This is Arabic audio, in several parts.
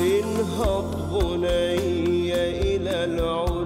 تنهض بني إلى العلا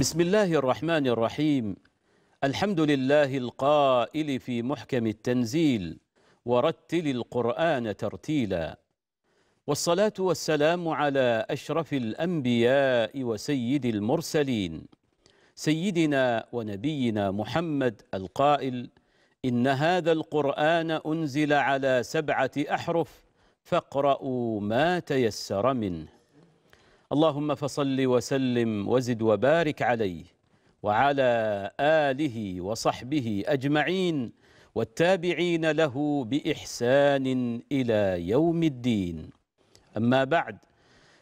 بسم الله الرحمن الرحيم الحمد لله القائل في محكم التنزيل ورتل القرآن ترتيلا والصلاة والسلام على أشرف الأنبياء وسيد المرسلين سيدنا ونبينا محمد القائل إن هذا القرآن أنزل على سبعة أحرف فاقرأوا ما تيسر منه اللهم فصل وسلم وزد وبارك عليه وعلى آله وصحبه أجمعين والتابعين له بإحسان إلى يوم الدين أما بعد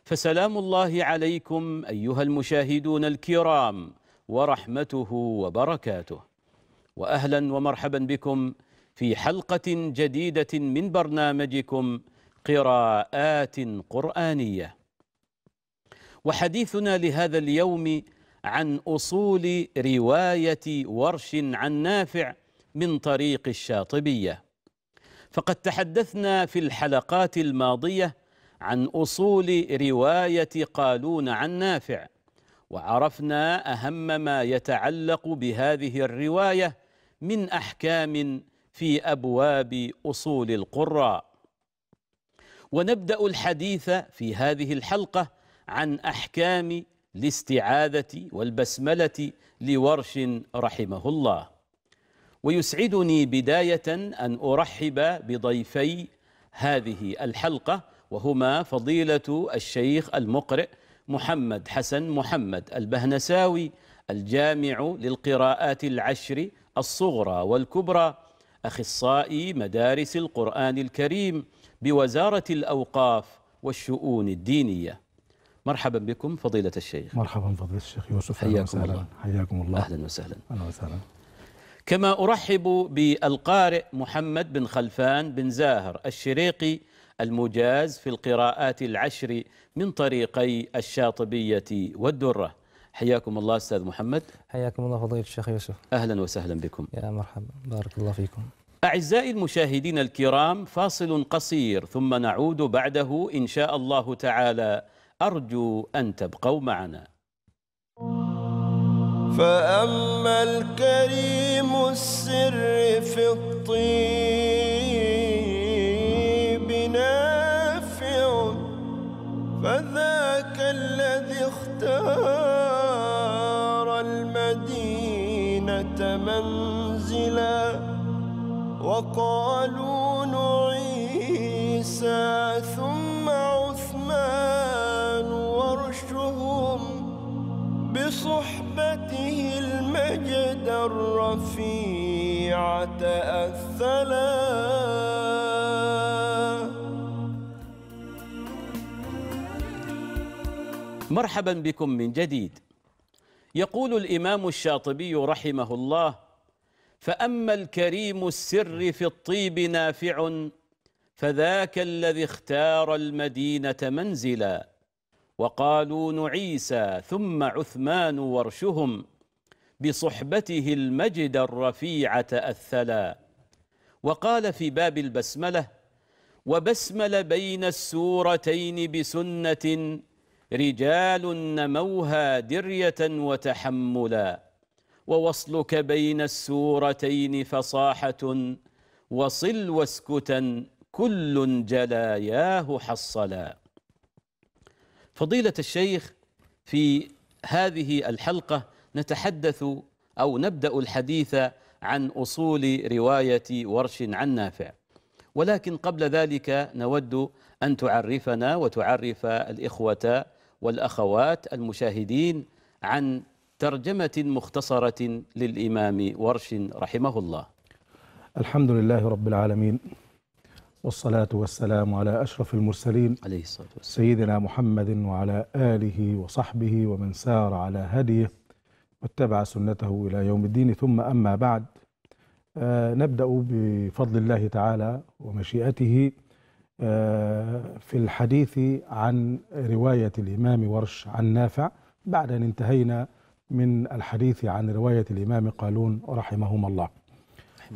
فسلام الله عليكم أيها المشاهدون الكرام ورحمته وبركاته وأهلا ومرحبا بكم في حلقة جديدة من برنامجكم قراءات قرآنية وحديثنا لهذا اليوم عن أصول رواية ورش عن نافع من طريق الشاطبية فقد تحدثنا في الحلقات الماضية عن أصول رواية قالون عن نافع وعرفنا أهم ما يتعلق بهذه الرواية من أحكام في أبواب أصول القراء ونبدأ الحديث في هذه الحلقة عن أحكام الاستعاذة والبسملة لورش رحمه الله ويسعدني بداية أن أرحب بضيفي هذه الحلقة وهما فضيلة الشيخ المقرئ محمد حسن محمد البهنساوي الجامع للقراءات العشر الصغرى والكبرى أخصائي مدارس القرآن الكريم بوزارة الأوقاف والشؤون الدينية مرحبا بكم فضيلة الشيخ مرحبا فضيلة الشيخ يوسف حياكم وسهلا. الله حياكم الله أهلا وسهلا أهلا وسهلا كما أرحب بالقارئ محمد بن خلفان بن زاهر الشريقي المجاز في القراءات العشر من طريقي الشاطبية والدرة حياكم الله أستاذ محمد حياكم الله فضيلة الشيخ يوسف أهلا وسهلا بكم يا مرحبا بارك الله فيكم أعزائي المشاهدين الكرام فاصل قصير ثم نعود بعده إن شاء الله تعالى أرجو أن تبقوا معنا فأما الكريم السر في الطيب نافع فذاك الذي اختار المدينة منزلا وقالوا الرفيعة الثلا مرحبا بكم من جديد يقول الإمام الشاطبي رحمه الله فأما الكريم السر في الطيب نافع فذاك الذي اختار المدينة منزلا وقالون عيسى ثم عثمان ورشهم بصحبته المجد الرفيع تأثلا وقال في باب البسملة وبسمل بين السورتين بسنة رجال نموها درية وتحملا ووصلك بين السورتين فصاحة وصل واسكتا كل جلاياه حصلا فضيلة الشيخ في هذه الحلقة نتحدث أو نبدأ الحديث عن أصول رواية ورش عن نافع ولكن قبل ذلك نود أن تعرفنا وتعرف الإخوة والأخوات المشاهدين عن ترجمة مختصرة للإمام ورش رحمه الله الحمد لله رب العالمين والصلاة والسلام على أشرف المرسلين عليه الصلاة والسلام سيدنا محمد وعلى آله وصحبه ومن سار على هديه واتبع سنته إلى يوم الدين ثم أما بعد آه، نبدأ بفضل الله تعالى ومشيئته آه، في الحديث عن رواية الإمام ورش عن نافع بعد أن انتهينا من الحديث عن رواية الإمام قالون رحمهما الله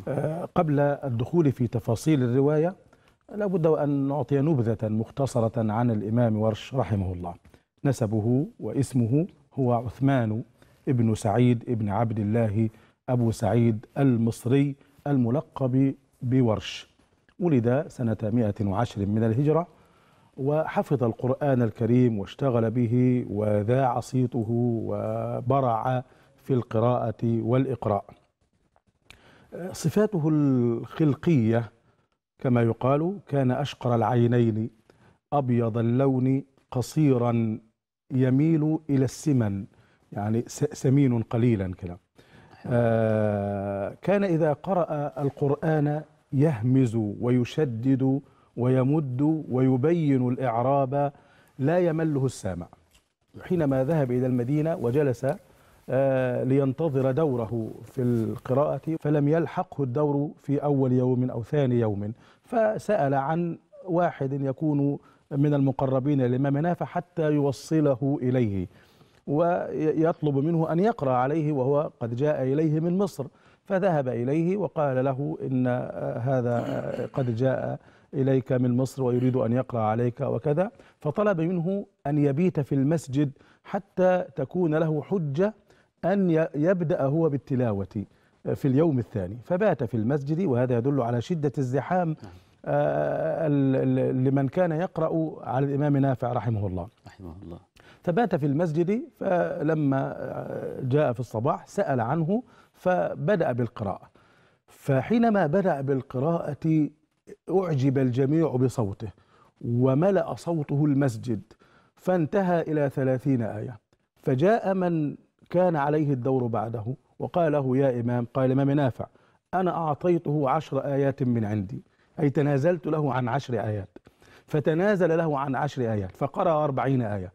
آه، قبل الدخول في تفاصيل الرواية لابد أن نعطي نبذة مختصرة عن الإمام ورش رحمه الله نسبه واسمه هو عثمان ابن سعيد ابن عبد الله أبو سعيد المصري الملقب بورش ولد سنة 110 من الهجرة وحفظ القرآن الكريم واشتغل به وذاع صيته وبرع في القراءة والإقراء صفاته الخلقية كما يقال كان أشقر العينين أبيض اللون قصيرا يميل إلى السمن يعني سمين قليلا كده أيوة. آه كان إذا قرأ القرآن يهمز ويشدد ويمد ويبين الإعراب لا يمله السامع حينما ذهب إلى المدينة وجلس آه لينتظر دوره في القراءة فلم يلحقه الدور في أول يوم أو ثاني يوم فسأل عن واحد يكون من المقربين لإمامنا فحتى يوصله إليه ويطلب منه أن يقرأ عليه وهو قد جاء إليه من مصر فذهب إليه وقال له إن آه، هذا آه، قد جاء إليك من مصر ويريد أن يقرأ عليك وكذا فطلب منه أن يبيت في المسجد حتى تكون له حجة أن يبدأ هو بالتلاوة آه، في اليوم الثاني فبات في المسجد وهذا يدل على شدة الزحام نعم. لمن كان يقرأ على الإمام نافع رحمه الله رحمه الله فبات في المسجد فلما آه، جاء في الصباح سأل عنه فبدأ بالقراءة فحينما بدأ بالقراءة أعجب الجميع بصوته وملأ صوته المسجد فانتهى إلى ثلاثين آية فجاء من كان عليه الدور بعده وقال له يا إمام قال ما نافع أنا أعطيته عشر آيات من عندي أي تنازلت له عن عشر آيات فتنازل له عن عشر آيات فقرأ أربعين آية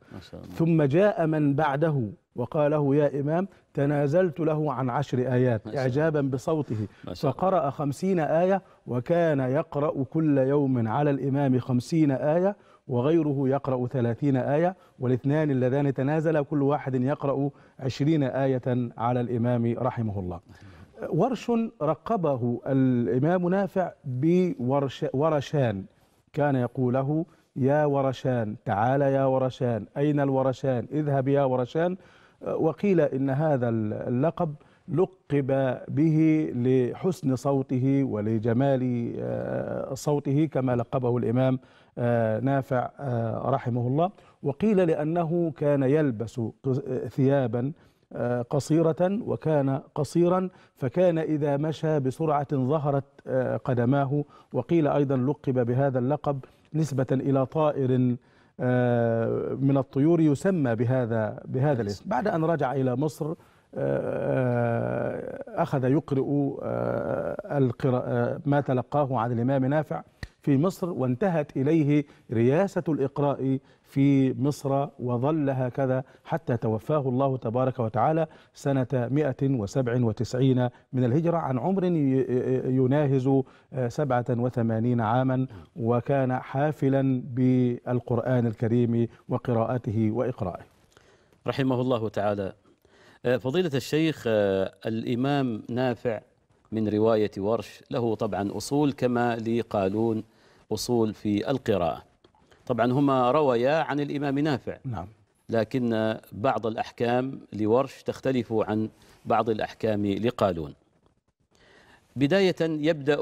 ثم جاء من بعده وقال له يا إمام تنازلت له عن عشر آيات إعجابا بصوته فقرأ خمسين آية وكان يقرأ كل يوم على الإمام خمسين آية وغيره يقرأ ثلاثين آية والاثنان اللذان تنازلا كل واحد يقرأ عشرين آية على الإمام رحمه الله ورش رقبه الإمام نافع بورشان كان يقوله يا ورشان تعال يا ورشان أين الورشان اذهب يا ورشان وقيل إن هذا اللقب لقب به لحسن صوته ولجمال آه، صوته كما لقبه الإمام آه، نافع آه، رحمه الله وقيل لأنه كان يلبس ثيابا آه، قصيرة وكان قصيرا فكان إذا مشى بسرعة ظهرت آه، قدماه وقيل أيضا لقب بهذا اللقب نسبة إلى طائر آه، من الطيور يسمى بهذا بهذا نعم. الاسم بعد أن رجع إلى مصر أخذ يقرئ ما تلقاه عن الإمام نافع في مصر وانتهت إليه رياسة الإقراء في مصر وظل هكذا حتى توفاه الله تبارك وتعالى سنة 197 من الهجرة عن عمر يناهز 87 آه، عاما وكان حافلا بالقرآن الكريم وقراءته وإقرائه رحمه الله تعالى آه، فضيلة الشيخ آه، الإمام نافع من رواية ورش له طبعا أصول كما لقالون أصول في القراءة طبعا هما رويا عن الإمام نافع نعم لكن بعض الأحكام لورش تختلف عن بعض الأحكام لقالون بداية يبدأ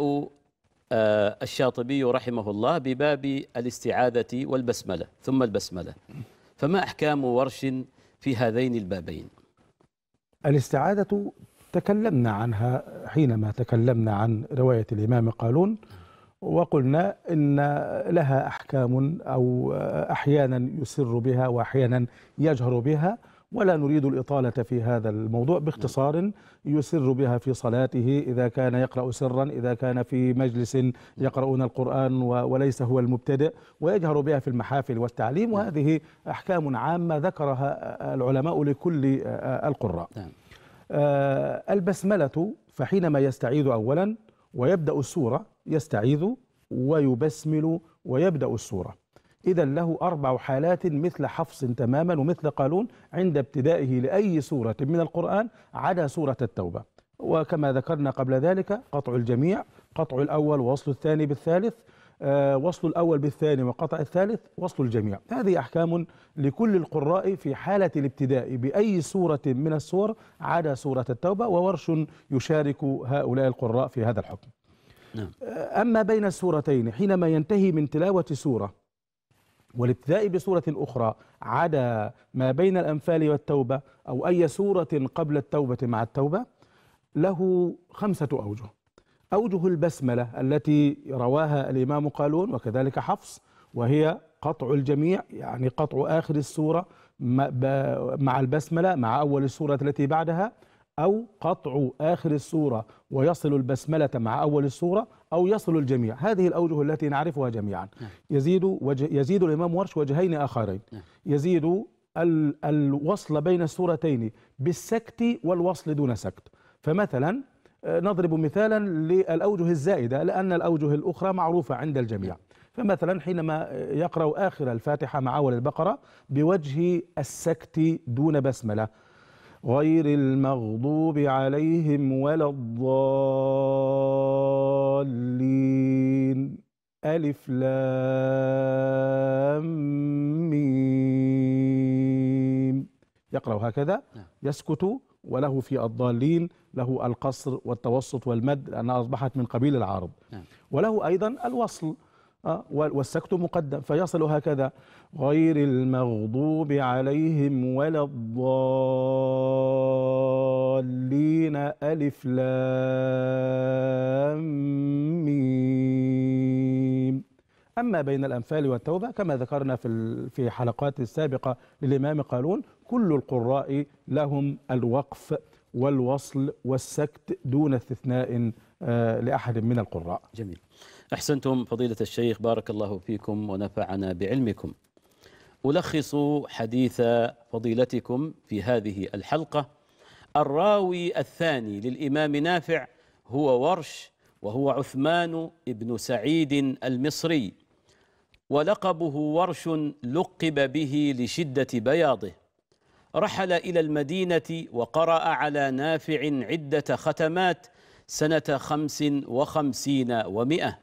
آه، الشاطبي رحمه الله بباب الاستعاذة والبسملة ثم البسملة فما أحكام ورش في هذين البابين الاستعاذة تكلمنا عنها حينما تكلمنا عن رواية الإمام قالون وقلنا إن لها أحكام أو أحيانا يسر بها وأحيانا يجهر بها ولا نريد الإطالة في هذا الموضوع باختصار يسر بها في صلاته إذا كان يقرأ سرا إذا كان في مجلس يقرؤون القرآن وليس هو المبتدئ ويجهر بها في المحافل والتعليم نعم. وهذه أحكام عامة ذكرها العلماء لكل القراء نعم. آه، البسملة فحينما يستعيذ أولا ويبدأ السورة يستعيذ ويبسمل ويبدأ السورة إذا له أربع حالات مثل حفص تماما ومثل قالون عند ابتدائه لأي سورة من القرآن عدا سورة التوبة وكما ذكرنا قبل ذلك قطع الجميع قطع الأول ووصل الثاني بالثالث آه، وصل الأول بالثاني وقطع الثالث وصل الجميع هذه أحكام لكل القراء في حالة الابتداء بأي سورة من السور عدا سورة التوبة وورش يشارك هؤلاء القراء في هذا الحكم نعم. آه، أما بين السورتين حينما ينتهي من تلاوة سورة والابتداء بسورة أخرى عدا ما بين الأنفال والتوبة أو أي سورة قبل التوبة مع التوبة له خمسة أوجه أوجه البسملة التي رواها الإمام قالون وكذلك حفص وهي قطع الجميع يعني قطع آخر السورة مع البسملة مع أول السورة التي بعدها أو قطع آخر السورة ويصل البسملة مع أول السورة أو يصل الجميع هذه الأوجه التي نعرفها جميعا نعم. يزيد, وجه يزيد الإمام ورش وجهين آخرين نعم. يزيد الوصل بين السورتين بالسكت والوصل دون سكت فمثلا آه، نضرب مثالا للأوجه الزائدة لأن الأوجه الأخرى معروفة عند الجميع فمثلا حينما يقرأ آخر الفاتحة مع أول البقرة بوجه السكت دون بسملة غير المغضوب عليهم ولا الضالين ألف لام ميم يقرأ هكذا نعم. يسكت وله في الضالين له القصر والتوسط والمد لأنها أصبحت من قبيل العارض نعم. وله أيضا الوصل آه، والسكت مقدم فيصل هكذا غير المغضوب عليهم ولا الضالين ألف لام أما بين الأنفال والتوبة كما ذكرنا في في حلقات السابقة للإمام قالون كل القراء لهم الوقف والوصل والسكت دون استثناء آه، لأحد من القراء جميل أحسنتم فضيلة الشيخ بارك الله فيكم ونفعنا بعلمكم ألخص حديث فضيلتكم في هذه الحلقة الراوي الثاني للإمام نافع هو ورش وهو عثمان بن سعيد المصري ولقبه ورش لقب به لشدة بياضه رحل إلى المدينة وقرأ على نافع عدة ختمات سنة خمس وخمسين ومئة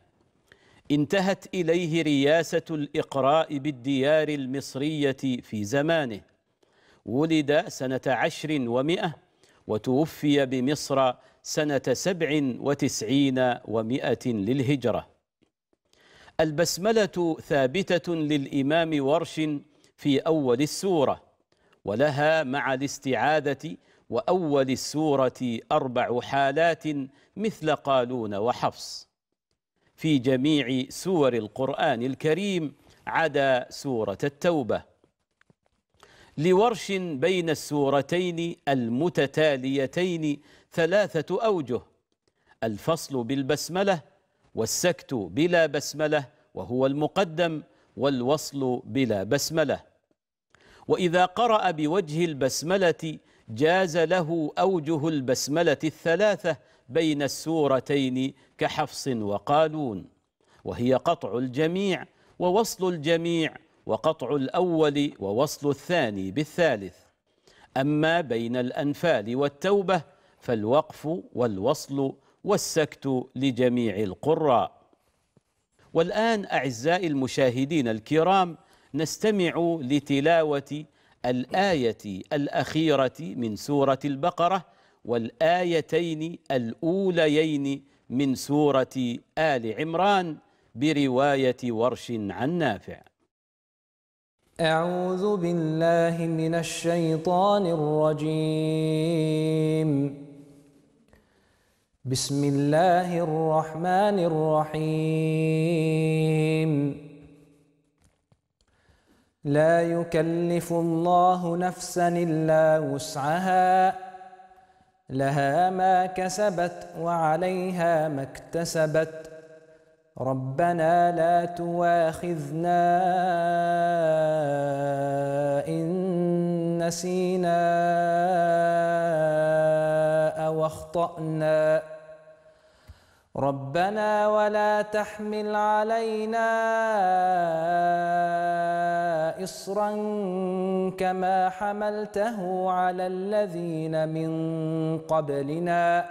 انتهت إليه رياسة الإقراء بالديار المصرية في زمانه ولد سنة عشر ومئة وتوفي بمصر سنة سبع وتسعين ومئة للهجرة البسملة ثابتة للإمام ورش في أول السورة ولها مع الاستعادة وأول السورة أربع حالات مثل قالون وحفص في جميع سور القرآن الكريم عدا سورة التوبة لورش بين السورتين المتتاليتين ثلاثة أوجه الفصل بالبسملة والسكت بلا بسملة وهو المقدم والوصل بلا بسمله وإذا قرأ بوجه البسملة جاز له أوجه البسملة الثلاثة بين السورتين كحفص وقالون وهي قطع الجميع ووصل الجميع وقطع الأول ووصل الثاني بالثالث أما بين الأنفال والتوبة فالوقف والوصل والسكت لجميع القراء والآن أعزائي المشاهدين الكرام نستمع لتلاوة الآية الأخيرة من سورة البقرة والآيتين الأوليين من سورة آل عمران برواية ورش عن نافع أعوذ بالله من الشيطان الرجيم بسم الله الرحمن الرحيم لا يكلف الله نفسا الا وسعها لها ما كسبت وعليها ما اكتسبت ربنا لا تواخذنا ان نسينا او اخطانا ربنا ولا تحمل علينا اصرا كما حملته على الذين من قبلنا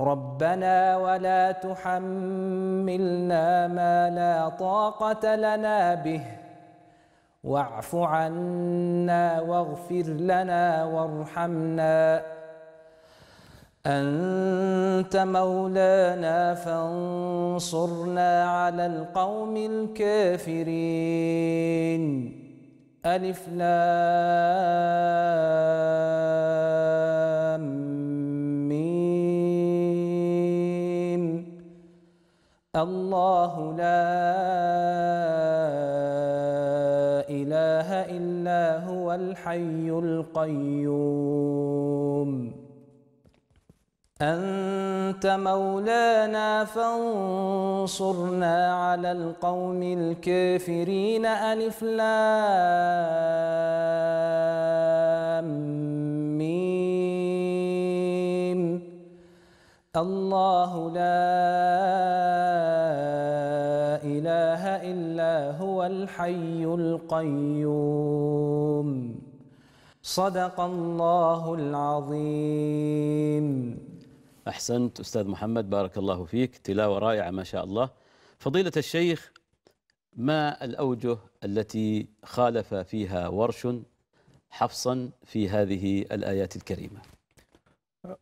ربنا ولا تحملنا ما لا طاقه لنا به واعف عنا واغفر لنا وارحمنا أنت مولانا فانصرنا على القوم الكافرين ألف لام ميم الله لا إله إلا هو الحي القيوم أنت مولانا فانصرنا على القوم الكافرين ألف لام ميم الله لا إله إلا هو الحي القيوم صدق الله العظيم أحسنت أستاذ محمد بارك الله فيك تلاوة رائعة ما شاء الله فضيلة الشيخ ما الأوجه التي خالف فيها ورش حفصا في هذه الآيات الكريمة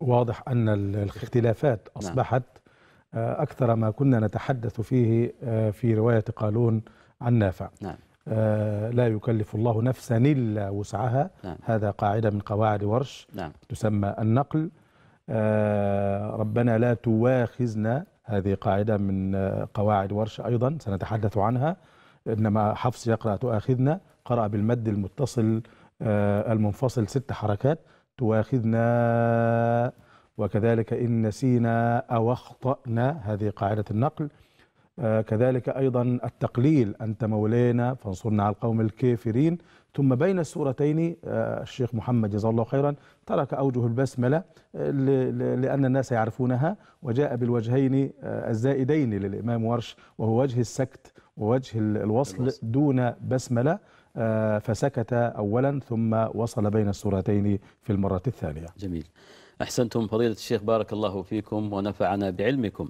واضح أن الاختلافات نعم. أصبحت نعم. أكثر ما كنا نتحدث فيه آه، في رواية قالون عن نافع نعم. آه، لا يكلف الله نفسا إلا وسعها نعم. هذا قاعدة من قواعد ورش نعم. تسمى النقل آه، ربنا لا تواخذنا هذه قاعدة من آه، قواعد ورش أيضا سنتحدث عنها إنما حفص يقرأ تؤاخذنا قرأ بالمد المتصل آه، المنفصل ست حركات تواخذنا وكذلك إن نسينا أو أخطأنا هذه قاعدة النقل آه، كذلك أيضا التقليل أنت مولينا فانصرنا على القوم الكافرين ثم بين السورتين آه، الشيخ محمد جزاه الله خيرا ترك أوجه البسملة آه، لأن الناس يعرفونها وجاء بالوجهين الزائدين للإمام ورش وهو وجه السكت ووجه الوصل. دون بسملة فسكت أولا ثم وصل بين السورتين في المرة الثانية جميل أحسنتم فضيلة الشيخ بارك الله فيكم ونفعنا بعلمكم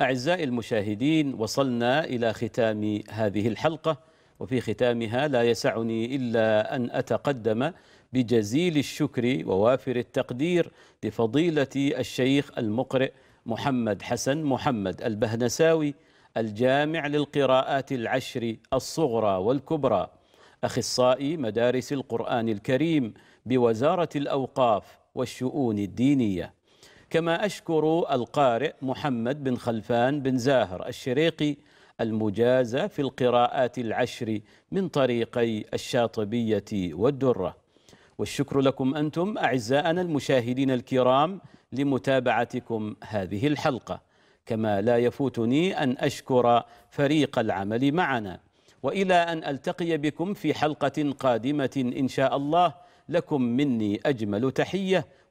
أعزائي المشاهدين وصلنا إلى ختام هذه الحلقة وفي ختامها لا يسعني إلا أن أتقدم بجزيل الشكر ووافر التقدير لفضيلة الشيخ المقرئ محمد حسن محمد البهنساوي الجامع للقراءات العشر الصغرى والكبرى أخصائي مدارس القرآن الكريم بوزارة الأوقاف والشؤون الدينية كما أشكر القارئ محمد بن خلفان بن زاهر الشريقي المجازة في القراءات العشر من طريقي الشاطبية والدرة والشكر لكم أنتم أعزائنا المشاهدين الكرام لمتابعتكم هذه الحلقة كما لا يفوتني أن أشكر فريق العمل معنا وإلى أن ألتقي بكم في حلقة قادمة إن شاء الله لكم مني أجمل تحية